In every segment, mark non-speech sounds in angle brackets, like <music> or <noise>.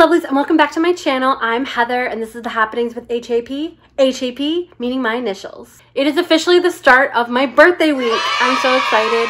lovelies and welcome back to my channel. I'm Heather and this is the happenings with HAP. HAP meaning my initials. It is officially the start of my birthday week. I'm so excited.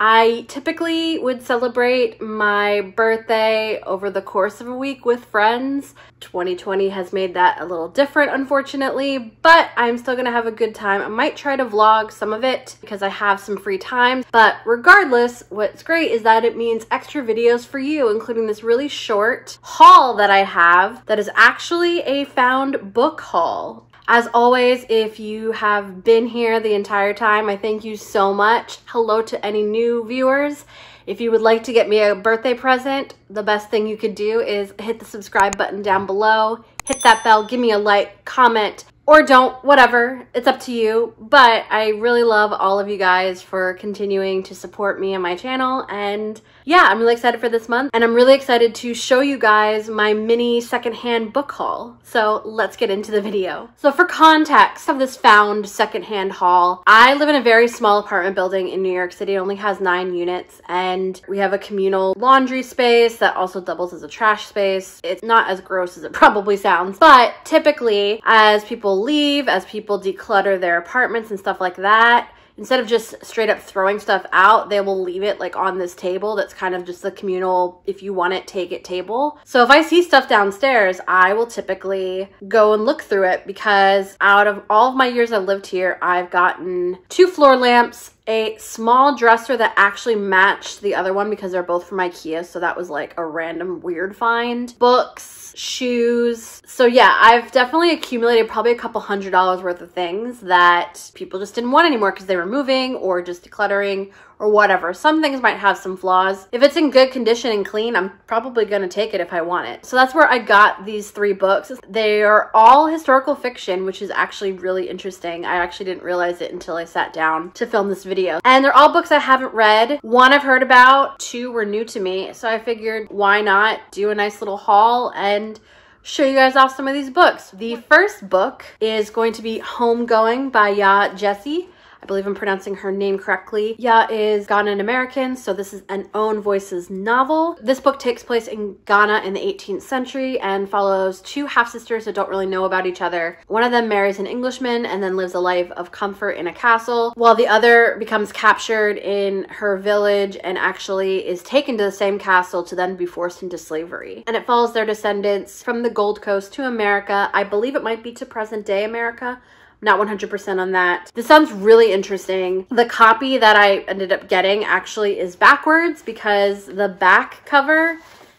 I typically would celebrate my birthday over the course of a week with friends. 2020 has made that a little different, unfortunately, but I'm still gonna have a good time. I might try to vlog some of it because I have some free time, but regardless, what's great is that it means extra videos for you, including this really short haul that I have that is actually a found book haul. As always, if you have been here the entire time, I thank you so much. Hello to any new viewers. If you would like to get me a birthday present, the best thing you could do is hit the subscribe button down below, hit that bell, give me a like, comment, or don't, whatever. It's up to you. But I really love all of you guys for continuing to support me and my channel and yeah, I'm really excited for this month and I'm really excited to show you guys my mini secondhand book haul. So let's get into the video. So for context of this found secondhand haul, I live in a very small apartment building in New York City. It only has nine units and we have a communal laundry space that also doubles as a trash space. It's not as gross as it <laughs> probably sounds, but typically as people leave, as people declutter their apartments and stuff like that, instead of just straight up throwing stuff out, they will leave it like on this table that's kind of just the communal, if you want it, take it table. So if I see stuff downstairs, I will typically go and look through it because out of all of my years I've lived here, I've gotten two floor lamps, a small dresser that actually matched the other one because they're both from Ikea. So that was like a random weird find. Books, shoes. So yeah, I've definitely accumulated probably a couple hundred dollars worth of things that people just didn't want anymore because they were moving or just decluttering or whatever. Some things might have some flaws. If it's in good condition and clean, I'm probably gonna take it if I want it. So that's where I got these three books. They are all historical fiction, which is actually really interesting. I actually didn't realize it until I sat down to film this video video. And they're all books I haven't read. One I've heard about, two were new to me. So I figured why not do a nice little haul and show you guys off some of these books. The first book is going to be Homegoing by Ya Jesse. I believe I'm pronouncing her name correctly. Ya is Ghanaian American, so this is an own voices novel. This book takes place in Ghana in the 18th century and follows two half-sisters who don't really know about each other. One of them marries an Englishman and then lives a life of comfort in a castle, while the other becomes captured in her village and actually is taken to the same castle to then be forced into slavery. And it follows their descendants from the Gold Coast to America. I believe it might be to present day America not 100% on that. This sounds really interesting. The copy that I ended up getting actually is backwards because the back cover,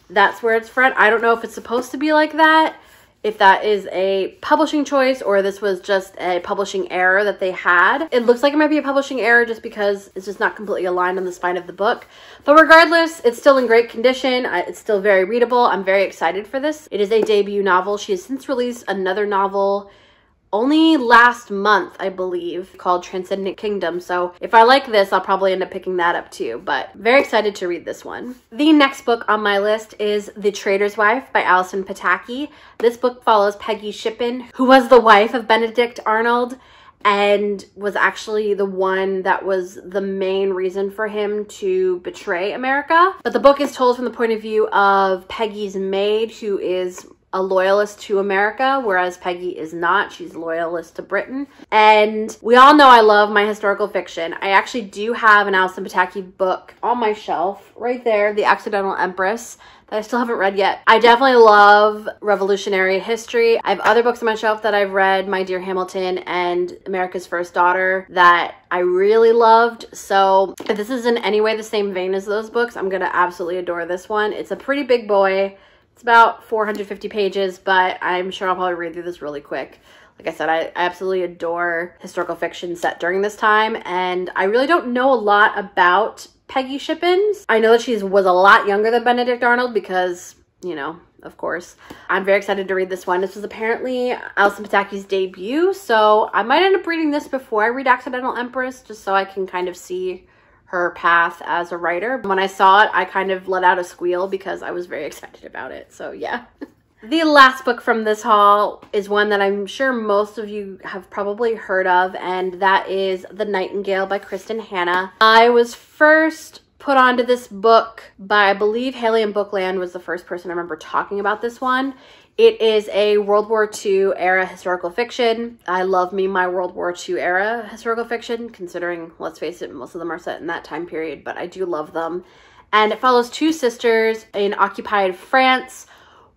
that's where it's front. I don't know if it's supposed to be like that, if that is a publishing choice or this was just a publishing error that they had. It looks like it might be a publishing error just because it's just not completely aligned on the spine of the book. But regardless, it's still in great condition. It's still very readable. I'm very excited for this. It is a debut novel. She has since released another novel only last month, I believe, called Transcendent Kingdom. So if I like this, I'll probably end up picking that up too, but very excited to read this one. The next book on my list is The Trader's Wife by Allison Pataki. This book follows Peggy Shippen, who was the wife of Benedict Arnold and was actually the one that was the main reason for him to betray America. But the book is told from the point of view of Peggy's maid, who is a loyalist to America, whereas Peggy is not. She's loyalist to Britain. And we all know I love my historical fiction. I actually do have an Alison Pataki book on my shelf right there, The Accidental Empress that I still haven't read yet. I definitely love revolutionary history. I have other books on my shelf that I've read, My Dear Hamilton and America's First Daughter, that I really loved. So if this is in any way the same vein as those books, I'm gonna absolutely adore this one. It's a pretty big boy. It's about 450 pages, but I'm sure I'll probably read through this really quick. Like I said, I, I absolutely adore historical fiction set during this time, and I really don't know a lot about Peggy Shippens. I know that she was a lot younger than Benedict Arnold because, you know, of course. I'm very excited to read this one. This was apparently Alison Pataki's debut, so I might end up reading this before I read Accidental Empress, just so I can kind of see her path as a writer. When I saw it, I kind of let out a squeal because I was very excited about it. So yeah. <laughs> the last book from this haul is one that I'm sure most of you have probably heard of, and that is The Nightingale by Kristen Hanna. I was first put onto this book by, I believe, Haley and Bookland was the first person I remember talking about this one. It is a World War II era historical fiction. I love me my World War II era historical fiction, considering, let's face it, most of them are set in that time period, but I do love them. And it follows two sisters in occupied France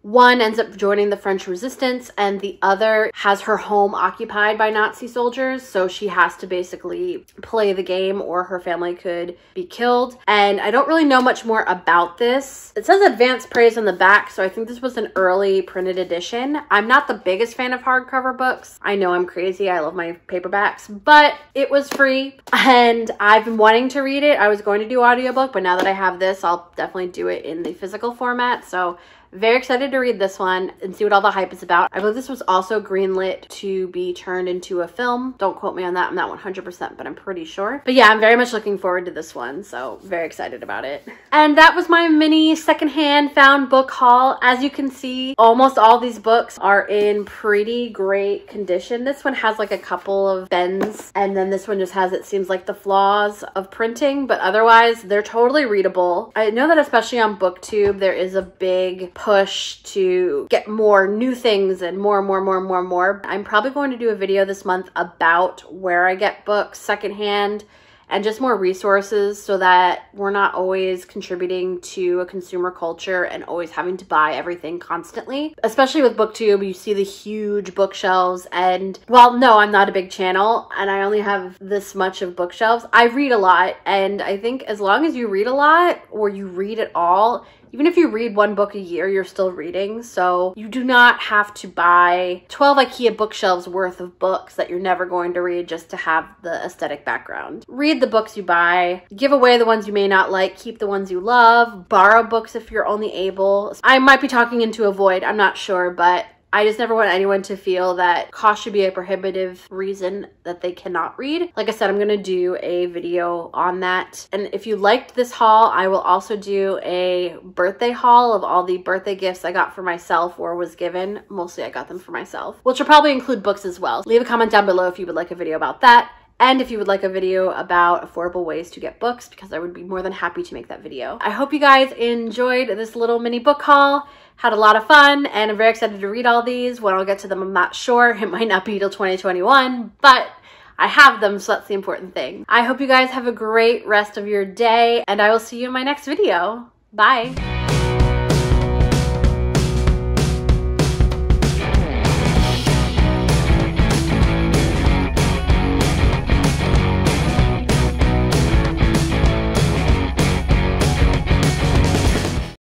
one ends up joining the French resistance, and the other has her home occupied by Nazi soldiers. So she has to basically play the game, or her family could be killed. And I don't really know much more about this. It says advanced praise on the back, so I think this was an early printed edition. I'm not the biggest fan of hardcover books. I know I'm crazy. I love my paperbacks, but it was free, and I've been wanting to read it. I was going to do audiobook, but now that I have this, I'll definitely do it in the physical format. So very excited to read this one and see what all the hype is about. I believe this was also greenlit to be turned into a film. Don't quote me on that. I'm not 100%, but I'm pretty sure. But yeah, I'm very much looking forward to this one. So very excited about it. And that was my mini secondhand found book haul. As you can see, almost all these books are in pretty great condition. This one has like a couple of bends and then this one just has, it seems like the flaws of printing, but otherwise they're totally readable. I know that especially on BookTube, there is a big push to get more new things and more, more, more, more, more. I'm probably going to do a video this month about where I get books secondhand and just more resources so that we're not always contributing to a consumer culture and always having to buy everything constantly. Especially with BookTube, you see the huge bookshelves and well, no, I'm not a big channel and I only have this much of bookshelves. I read a lot and I think as long as you read a lot or you read at all, even if you read one book a year, you're still reading. So you do not have to buy 12 IKEA bookshelves worth of books that you're never going to read just to have the aesthetic background. Read read the books you buy, give away the ones you may not like, keep the ones you love, borrow books if you're only able. I might be talking into a void, I'm not sure, but I just never want anyone to feel that cost should be a prohibitive reason that they cannot read. Like I said, I'm gonna do a video on that. And if you liked this haul, I will also do a birthday haul of all the birthday gifts I got for myself or was given. Mostly I got them for myself, which will probably include books as well. Leave a comment down below if you would like a video about that and if you would like a video about affordable ways to get books because I would be more than happy to make that video. I hope you guys enjoyed this little mini book haul, had a lot of fun, and I'm very excited to read all these. When I'll get to them, I'm not sure. <laughs> It might not be till 2021, but I have them, so that's the important thing. I hope you guys have a great rest of your day, and I will see you in my next video. Bye.